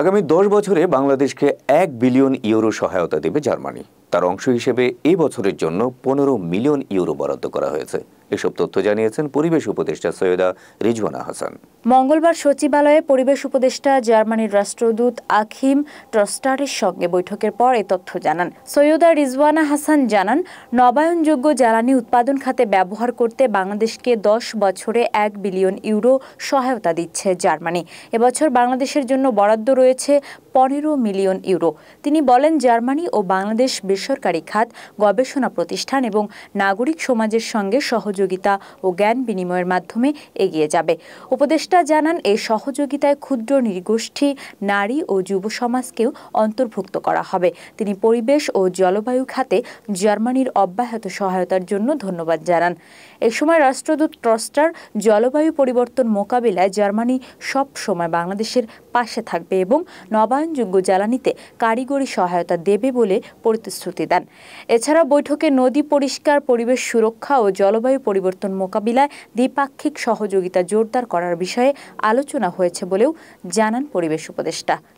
আগামী দশ বছরে বাংলাদেশকে এক বিলিয়ন ইউরো সহায়তা দেবে জার্মানি তার অংশ হিসেবে এ বছরের জন্য পনেরো মিলিয়ন ইউরো বরাদ্দ করা হয়েছে এসব তথ্য জানিয়েছেন পরিবেশ উপদেষ্টা সৈয়দা রিজওয়ানা হাসান মঙ্গলবার সচিবালয়ে পরিবেশ উপদেষ্টা জার্মানির রাষ্ট্রদূত আখিম ট্রস্টারের সঙ্গে বৈঠকের পর এ তথ্য জানান সৈয়দা রিজওয়ানা হাসান জানান নবায়নযোগ্য জ্বালানি উৎপাদন খাতে ব্যবহার করতে বাংলাদেশকে দশ বছরে এক বিলিয়ন ইউরো সহায়তা দিচ্ছে জার্মানি এবছর বাংলাদেশের জন্য বরাদ্দ রয়েছে পনেরো মিলিয়ন ইউরো তিনি বলেন জার্মানি ও বাংলাদেশ বেসরকারি খাত গবেষণা প্রতিষ্ঠান এবং নাগরিক সমাজের সঙ্গে সহযোগিতা ও জ্ঞান বিনিময়ের মাধ্যমে এগিয়ে যাবে উপদেষ্টা জানান এই সহযোগিতায় ক্ষুদ্র নৃগোষ্ঠী নারী ও যুব সমাজকেও অন্তর্ভুক্ত করা হবে তিনি পরিবেশ ও জলবায়ু খাতে জার্মানির অব্যাহত সহায়তার জন্য ধন্যবাদ জানান এ সময় রাষ্ট্রদূত ট্রস্টার জলবায়ু পরিবর্তন মোকাবিলায় জার্মানি সব সময় বাংলাদেশের পাশে থাকবে এবং নবায়ন নবায়নযোগ্য জ্বালানিতে কারিগরি সহায়তা দেবে বলে প্রতিশ্রুতি দেন এছাড়া বৈঠকে নদী পরিষ্কার পরিবেশ সুরক্ষা ও জলবায়ু পরিবর্তন মোকাবিলায় দ্বিপাক্ষিক সহযোগিতা জোরদার করার বিষয়ে আলোচনা হয়েছে বলেও জানান পরিবেশ উপদেষ্টা